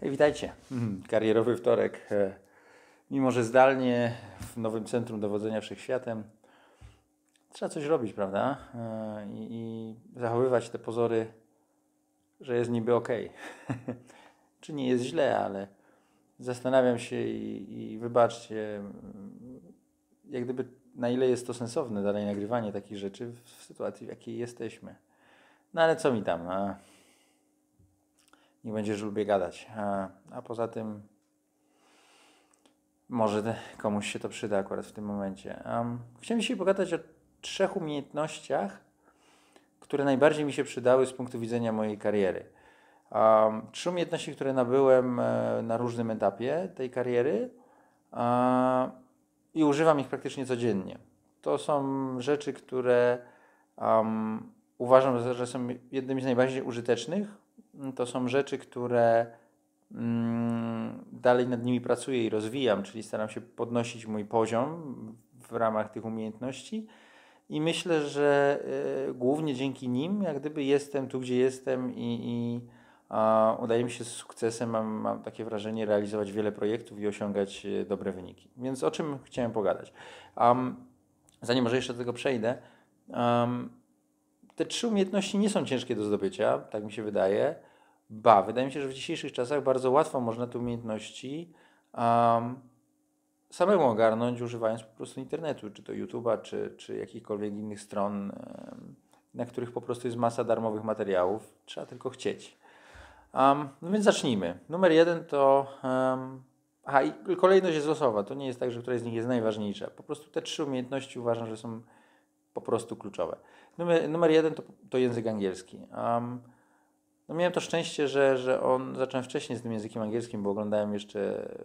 Hej, witajcie. Mhm. Karierowy wtorek. E, mimo, że zdalnie w nowym centrum dowodzenia wszechświatem, trzeba coś robić, prawda? E, I, i zachowywać te pozory, że jest niby ok. Czy nie jest źle, ale zastanawiam się i, i wybaczcie, mm, jak gdyby na ile jest to sensowne dalej nagrywanie takich rzeczy w sytuacji, w jakiej jesteśmy. No ale co mi tam? A? i będziesz lubię gadać. A, a poza tym może komuś się to przyda akurat w tym momencie. Um, chciałem dzisiaj pogadać o trzech umiejętnościach, które najbardziej mi się przydały z punktu widzenia mojej kariery. Um, trzy umiejętności, które nabyłem e, na różnym etapie tej kariery e, i używam ich praktycznie codziennie. To są rzeczy, które um, uważam, że są jednymi z najbardziej użytecznych Mm, to są rzeczy, które mm, dalej nad nimi pracuję i rozwijam, czyli staram się podnosić mój poziom w ramach tych umiejętności. I myślę, że y, głównie dzięki nim, jak gdyby jestem tu, gdzie jestem i, i udaje mi się z sukcesem, mam, mam takie wrażenie, realizować wiele projektów i osiągać y, dobre wyniki. Więc o czym chciałem pogadać? Um, zanim może jeszcze do tego przejdę, um, te trzy umiejętności nie są ciężkie do zdobycia, tak mi się wydaje. Ba, wydaje mi się, że w dzisiejszych czasach bardzo łatwo można te umiejętności um, samemu ogarnąć, używając po prostu internetu, czy to YouTube'a, czy, czy jakichkolwiek innych stron, na których po prostu jest masa darmowych materiałów. Trzeba tylko chcieć. Um, no więc zacznijmy. Numer jeden to. Um, aha, i kolejność jest losowa. To nie jest tak, że któraś z nich jest najważniejsza. Po prostu te trzy umiejętności uważam, że są po prostu kluczowe. Numer, numer jeden to, to język angielski. Um, no miałem to szczęście, że, że on zacząłem wcześniej z tym językiem angielskim, bo oglądałem jeszcze e,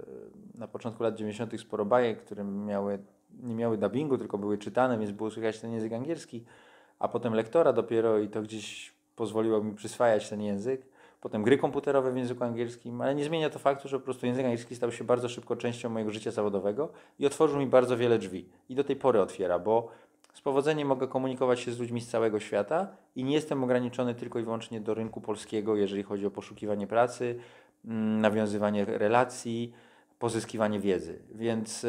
na początku lat 90. sporo bajek, które miały, nie miały dubbingu, tylko były czytane, więc było słychać ten język angielski, a potem lektora dopiero i to gdzieś pozwoliło mi przyswajać ten język. Potem gry komputerowe w języku angielskim, ale nie zmienia to faktu, że po prostu język angielski stał się bardzo szybko częścią mojego życia zawodowego i otworzył mi bardzo wiele drzwi. I do tej pory otwiera, bo z powodzeniem mogę komunikować się z ludźmi z całego świata i nie jestem ograniczony tylko i wyłącznie do rynku polskiego, jeżeli chodzi o poszukiwanie pracy, mm, nawiązywanie relacji, pozyskiwanie wiedzy. Więc e,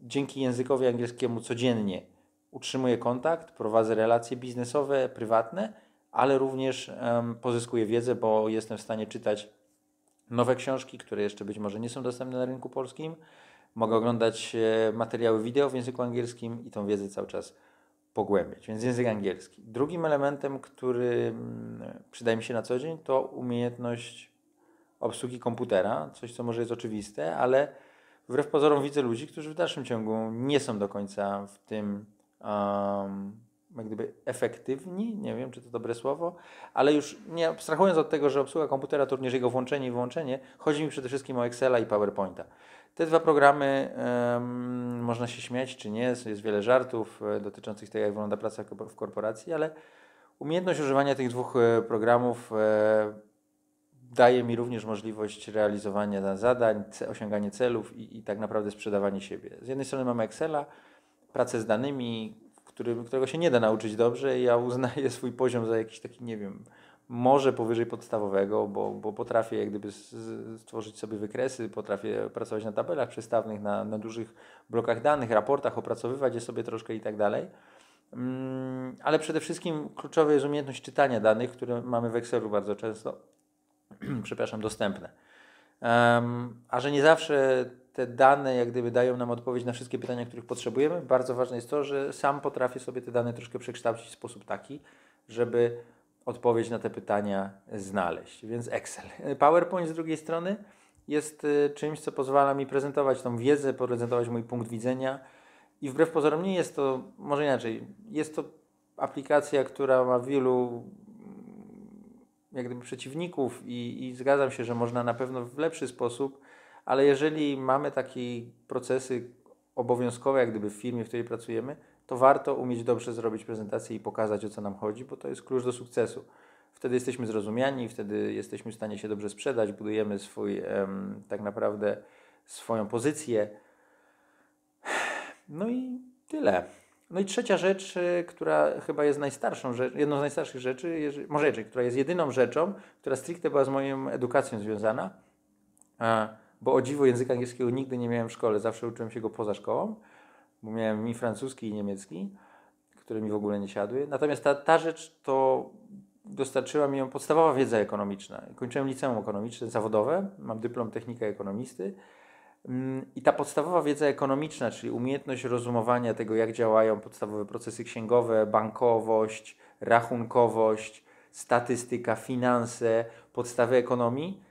dzięki językowi angielskiemu codziennie utrzymuję kontakt, prowadzę relacje biznesowe, prywatne, ale również pozyskuję wiedzę, bo jestem w stanie czytać nowe książki, które jeszcze być może nie są dostępne na rynku polskim mogę oglądać e, materiały wideo w języku angielskim i tą wiedzę cały czas pogłębiać, więc język angielski. Drugim elementem, który mm, przydaje mi się na co dzień, to umiejętność obsługi komputera, coś co może jest oczywiste, ale wbrew pozorom widzę ludzi, którzy w dalszym ciągu nie są do końca w tym um, jak gdyby efektywni, nie wiem czy to dobre słowo, ale już nie abstrahując od tego, że obsługa komputera to również jego włączenie i wyłączenie, chodzi mi przede wszystkim o Excela i PowerPointa. Te dwa programy, um, można się śmiać czy nie, jest, wiele żartów e, dotyczących tego, jak wygląda praca w korporacji, ale umiejętność używania tych dwóch e, programów e, daje mi również możliwość realizowania zadań, osiągania celów i, i tak naprawdę sprzedawanie siebie. Z jednej strony mamy Excela, pracę z danymi, który, którego się nie da nauczyć dobrze i ja uznaję swój poziom za jakiś taki, nie wiem, może powyżej podstawowego, bo, bo potrafię jak gdyby stworzyć sobie wykresy, potrafię pracować na tabelach przestawnych, na, na dużych blokach danych, raportach, opracowywać je sobie troszkę i tak dalej. Mm, ale przede wszystkim kluczowa jest umiejętność czytania danych, które mamy w Excelu bardzo często, przepraszam, dostępne. Um, a że nie zawsze te dane jak gdyby dają nam odpowiedź na wszystkie pytania, których potrzebujemy, bardzo ważne jest to, że sam potrafię sobie te dane troszkę przekształcić w sposób taki, żeby odpowiedź na te pytania znaleźć. Więc Excel. PowerPoint z drugiej strony jest y, czymś, co pozwala mi prezentować tą wiedzę, prezentować mój punkt widzenia i wbrew pozorom nie jest to, może inaczej, jest to aplikacja, która ma wielu jak gdyby przeciwników i, i zgadzam się, że można na pewno w lepszy sposób, ale jeżeli mamy takie procesy obowiązkowe, jak gdyby w firmie, w której pracujemy, to warto umieć dobrze zrobić prezentację i pokazać, o co nam chodzi, bo to jest klucz do sukcesu. Wtedy jesteśmy zrozumiani, wtedy jesteśmy w stanie się dobrze sprzedać, budujemy swój, em, tak naprawdę swoją pozycję. No i tyle. No i trzecia rzecz, y, która chyba jest najstarszą rzeczą, jedną z najstarszych rzeczy, może rzeczy, która jest jedyną rzeczą, która stricte była z moją edukacją związana, bo o dziwo języka angielskiego nigdy nie miałem w szkole, zawsze uczyłem się go poza szkołą, bo miałem i francuski, i niemiecki, które mi w ogóle nie siadły. Natomiast ta, ta rzecz to dostarczyła mi ją podstawowa wiedza ekonomiczna. Kończyłem liceum ekonomiczne, zawodowe, mam dyplom technika ekonomisty. Mm, I ta podstawowa wiedza ekonomiczna, czyli umiejętność rozumowania tego, jak działają podstawowe procesy księgowe, bankowość, rachunkowość, statystyka, finanse, podstawy ekonomii,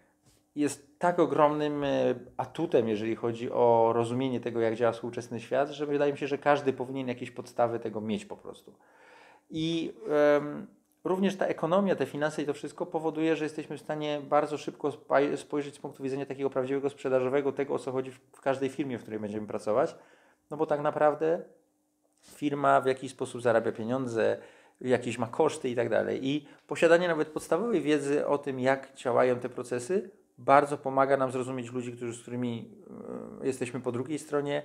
jest tak ogromnym e, atutem, jeżeli chodzi o rozumienie tego, jak działa współczesny świat, że wydaje mi się, że każdy powinien jakieś podstawy tego mieć po prostu. I um, również ta ekonomia, te finanse i to wszystko powoduje, że jesteśmy w stanie bardzo szybko spojrzeć z punktu widzenia takiego prawdziwego sprzedażowego tego, o co chodzi w każdej firmie, w której będziemy pracować. No bo tak naprawdę firma w jakiś sposób zarabia pieniądze, jakieś ma koszty i tak dalej. I posiadanie nawet podstawowej wiedzy o tym, jak działają te procesy, bardzo pomaga nam zrozumieć ludzi, którzy, z którymi e, jesteśmy po drugiej stronie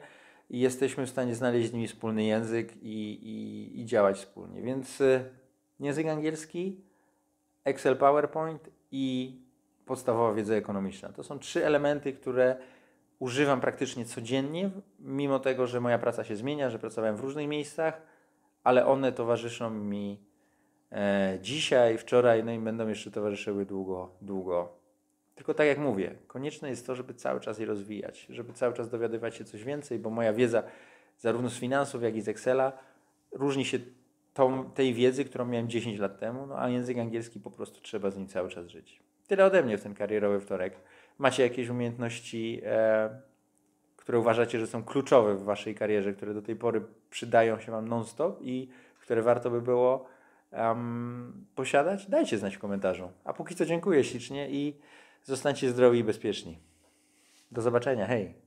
i jesteśmy w stanie znaleźć z nimi wspólny język i, i, i działać wspólnie. Więc e, język angielski, Excel, PowerPoint i podstawowa wiedza ekonomiczna. To są trzy elementy, które używam praktycznie codziennie, mimo tego, że moja praca się zmienia, że pracowałem w różnych miejscach, ale one towarzyszą mi e, dzisiaj, wczoraj, no i będą jeszcze towarzyszyły długo, długo tylko tak jak mówię, konieczne jest to, żeby cały czas je rozwijać, żeby cały czas dowiadywać się coś więcej, bo moja wiedza zarówno z finansów, jak i z Excela różni się tą, tej wiedzy, którą miałem 10 lat temu, no a język angielski po prostu trzeba z nim cały czas żyć. Tyle ode mnie w ten karierowy wtorek. Macie jakieś umiejętności, e, które uważacie, że są kluczowe w waszej karierze, które do tej pory przydają się wam non-stop i które warto by było um, posiadać? Dajcie znać w komentarzu. A póki co dziękuję ślicznie i Zostańcie zdrowi i bezpieczni. Do zobaczenia, hej!